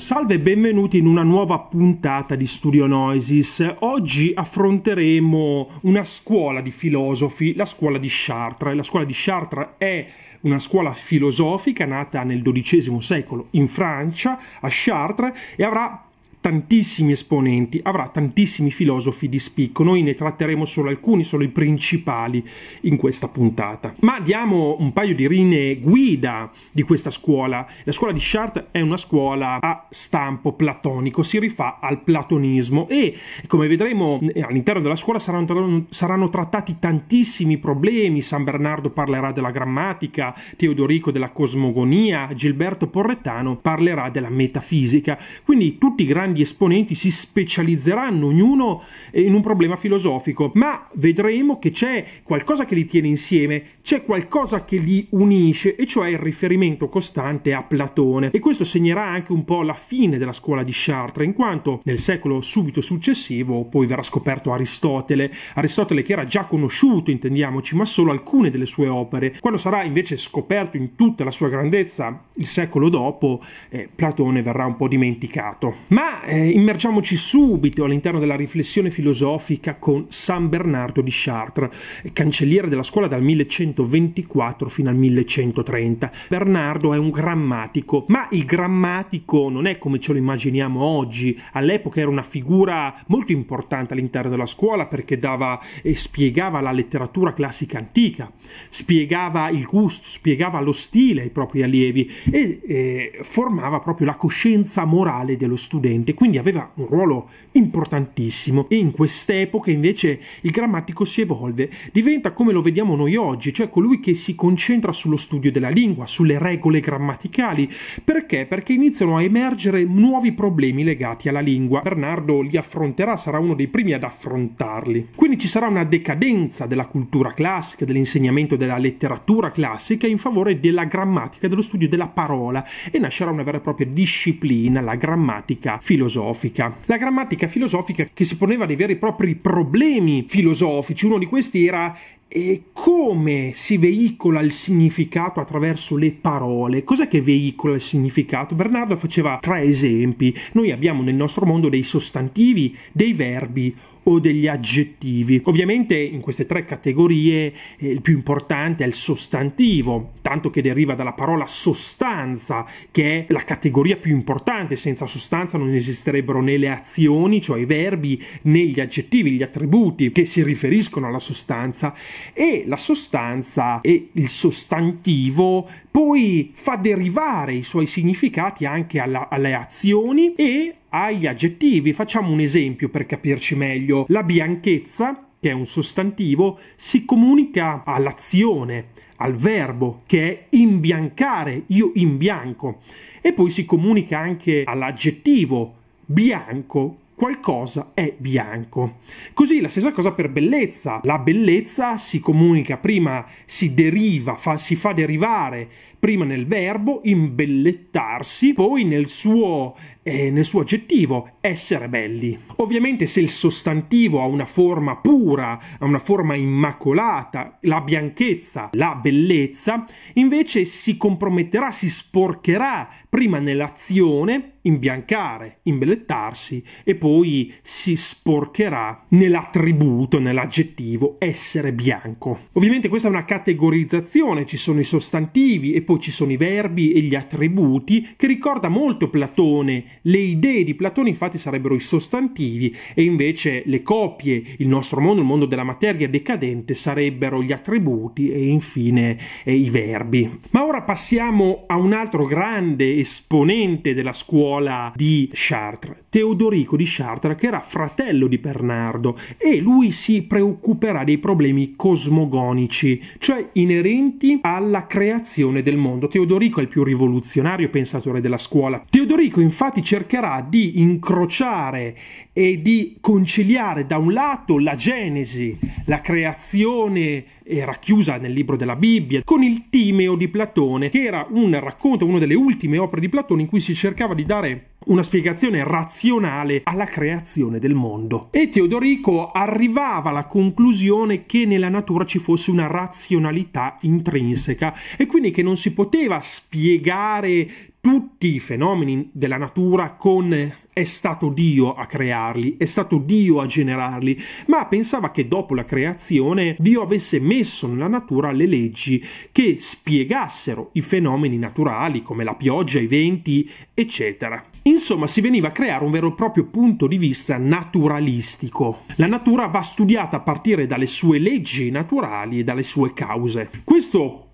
Salve e benvenuti in una nuova puntata di Studio Noises. Oggi affronteremo una scuola di filosofi, la scuola di Chartres. La scuola di Chartres è una scuola filosofica nata nel XII secolo in Francia, a Chartres, e avrà tantissimi esponenti, avrà tantissimi filosofi di spicco. Noi ne tratteremo solo alcuni, solo i principali in questa puntata. Ma diamo un paio di linee guida di questa scuola. La scuola di Chartres è una scuola a stampo platonico, si rifà al platonismo e come vedremo all'interno della scuola saranno, saranno trattati tantissimi problemi. San Bernardo parlerà della grammatica, Teodorico della cosmogonia, Gilberto Porretano parlerà della metafisica. Quindi tutti i grandi gli esponenti si specializzeranno ognuno in un problema filosofico, ma vedremo che c'è qualcosa che li tiene insieme, c'è qualcosa che li unisce, e cioè il riferimento costante a Platone. E questo segnerà anche un po' la fine della scuola di Chartres, in quanto nel secolo subito successivo poi verrà scoperto Aristotele, Aristotele che era già conosciuto, intendiamoci, ma solo alcune delle sue opere. Quando sarà invece scoperto in tutta la sua grandezza il secolo dopo, eh, Platone verrà un po' dimenticato. Ma eh, immergiamoci subito all'interno della riflessione filosofica con San Bernardo di Chartres, cancelliere della scuola dal 1124 fino al 1130. Bernardo è un grammatico, ma il grammatico non è come ce lo immaginiamo oggi. All'epoca era una figura molto importante all'interno della scuola perché dava e eh, spiegava la letteratura classica antica, spiegava il gusto, spiegava lo stile ai propri allievi e eh, formava proprio la coscienza morale dello studente Oriente, quindi aveva un ruolo importantissimo e in quest'epoca invece il grammatico si evolve, diventa come lo vediamo noi oggi, cioè colui che si concentra sullo studio della lingua, sulle regole grammaticali, perché? Perché iniziano a emergere nuovi problemi legati alla lingua. Bernardo li affronterà, sarà uno dei primi ad affrontarli. Quindi ci sarà una decadenza della cultura classica, dell'insegnamento della letteratura classica in favore della grammatica, dello studio della parola e nascerà una vera e propria disciplina, la grammatica filosofica filosofica. La grammatica filosofica che si poneva dei veri e propri problemi filosofici, uno di questi era e come si veicola il significato attraverso le parole? Cos'è che veicola il significato? Bernardo faceva tre esempi. Noi abbiamo nel nostro mondo dei sostantivi, dei verbi o degli aggettivi. Ovviamente in queste tre categorie eh, il più importante è il sostantivo, tanto che deriva dalla parola sostanza, che è la categoria più importante. Senza sostanza non esisterebbero né le azioni, cioè i verbi, né gli aggettivi, gli attributi che si riferiscono alla sostanza. E la sostanza e il sostantivo poi fa derivare i suoi significati anche alla, alle azioni e agli aggettivi. Facciamo un esempio per capirci meglio. La bianchezza, che è un sostantivo, si comunica all'azione, al verbo, che è imbiancare, io imbianco. E poi si comunica anche all'aggettivo bianco, qualcosa è bianco. Così la stessa cosa per bellezza. La bellezza si comunica prima, si deriva, fa, si fa derivare prima nel verbo imbellettarsi, poi nel suo, eh, nel suo aggettivo essere belli. Ovviamente se il sostantivo ha una forma pura, ha una forma immacolata, la bianchezza, la bellezza, invece si comprometterà, si sporcherà prima nell'azione, imbiancare, imbellettarsi e poi si sporcherà nell'attributo, nell'aggettivo essere bianco. Ovviamente questa è una categorizzazione, ci sono i sostantivi e poi ci sono i verbi e gli attributi, che ricorda molto Platone. Le idee di Platone infatti sarebbero i sostantivi e invece le copie, il nostro mondo, il mondo della materia decadente, sarebbero gli attributi e infine eh, i verbi. Ma ora passiamo a un altro grande esponente della scuola di Chartres, Teodorico di Chartres, che era fratello di Bernardo e lui si preoccuperà dei problemi cosmogonici, cioè inerenti alla creazione del mondo. Teodorico è il più rivoluzionario pensatore della scuola. Teodorico infatti cercherà di incrociare e di conciliare da un lato la genesi, la creazione eh, racchiusa nel libro della Bibbia, con il Timeo di Platone, che era un racconto, una delle ultime opere di Platone in cui si cercava di dare una spiegazione razionale alla creazione del mondo. E Teodorico arrivava alla conclusione che nella natura ci fosse una razionalità intrinseca e quindi che non si poteva spiegare tutti i fenomeni della natura con è stato Dio a crearli, è stato Dio a generarli, ma pensava che dopo la creazione Dio avesse messo nella natura le leggi che spiegassero i fenomeni naturali come la pioggia, i venti, eccetera. Insomma, si veniva a creare un vero e proprio punto di vista naturalistico. La natura va studiata a partire dalle sue leggi naturali e dalle sue cause. Questo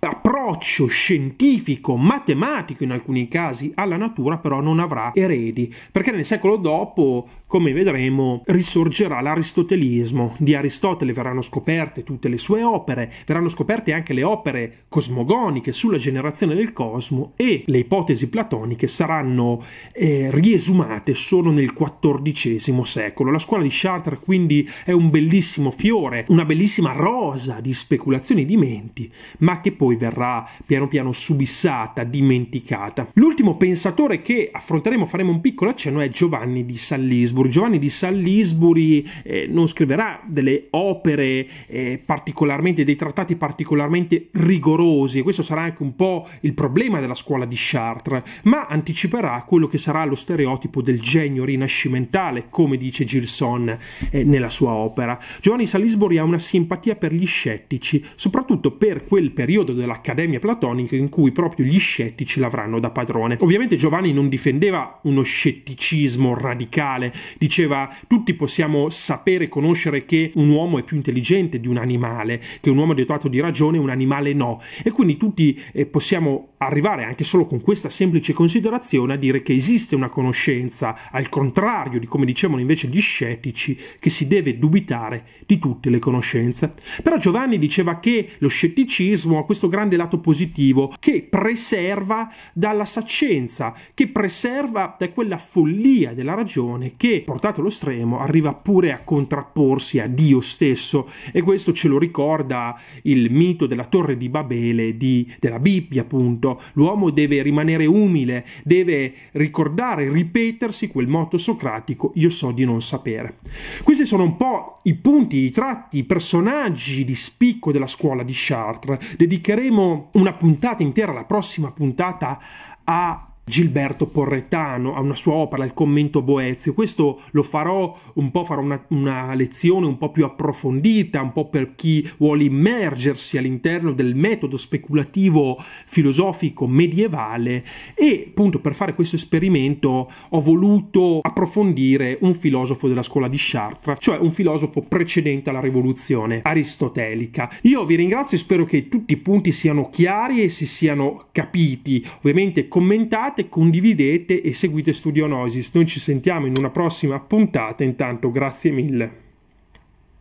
approccio scientifico, matematico in alcuni casi alla natura però non avrà eredi, perché nel secolo dopo, come vedremo, risorgerà l'aristotelismo. Di Aristotele verranno scoperte tutte le sue opere, verranno scoperte anche le opere cosmogoniche sulla generazione del cosmo e le ipotesi platoniche saranno eh, riesumate solo nel XIV secolo. La scuola di Chartres quindi è un bellissimo fiore, una bellissima rosa di speculazioni di menti, ma ma che poi verrà piano piano subissata, dimenticata. L'ultimo pensatore che affronteremo, faremo un piccolo accenno, è Giovanni di Salisbury. Giovanni di Salisbury eh, non scriverà delle opere eh, particolarmente, dei trattati particolarmente rigorosi, e questo sarà anche un po' il problema della scuola di Chartres, ma anticiperà quello che sarà lo stereotipo del genio rinascimentale, come dice Gilson eh, nella sua opera. Giovanni Salisbury ha una simpatia per gli scettici, soprattutto per quel pensatore periodo dell'Accademia Platonica in cui proprio gli scettici l'avranno da padrone. Ovviamente Giovanni non difendeva uno scetticismo radicale, diceva tutti possiamo sapere e conoscere che un uomo è più intelligente di un animale, che un uomo è dotato di ragione e un animale no. E quindi tutti eh, possiamo arrivare anche solo con questa semplice considerazione a dire che esiste una conoscenza, al contrario di come dicevano invece gli scettici, che si deve dubitare di tutte le conoscenze. Però Giovanni diceva che lo scetticismo ottimismo, a questo grande lato positivo che preserva dalla saccenza, che preserva da quella follia della ragione che, portato allo stremo, arriva pure a contrapporsi a Dio stesso. E questo ce lo ricorda il mito della torre di Babele di, della Bibbia, appunto. L'uomo deve rimanere umile, deve ricordare, ripetersi quel motto socratico, io so di non sapere. Questi sono un po' i punti, i tratti, i personaggi di spicco della scuola di Chartres, dedicheremo una puntata intera, la prossima puntata, a Gilberto Porretano, a una sua opera, il commento Boezio. Questo lo farò un po', farò una, una lezione un po' più approfondita, un po' per chi vuole immergersi all'interno del metodo speculativo filosofico medievale e appunto per fare questo esperimento ho voluto approfondire un filosofo della scuola di Chartres, cioè un filosofo precedente alla rivoluzione aristotelica. Io vi ringrazio e spero che tutti i punti siano chiari e si siano capiti. Ovviamente commentate Commentate, condividete e seguite Studio Noisis. Noi ci sentiamo in una prossima puntata. Intanto, grazie mille.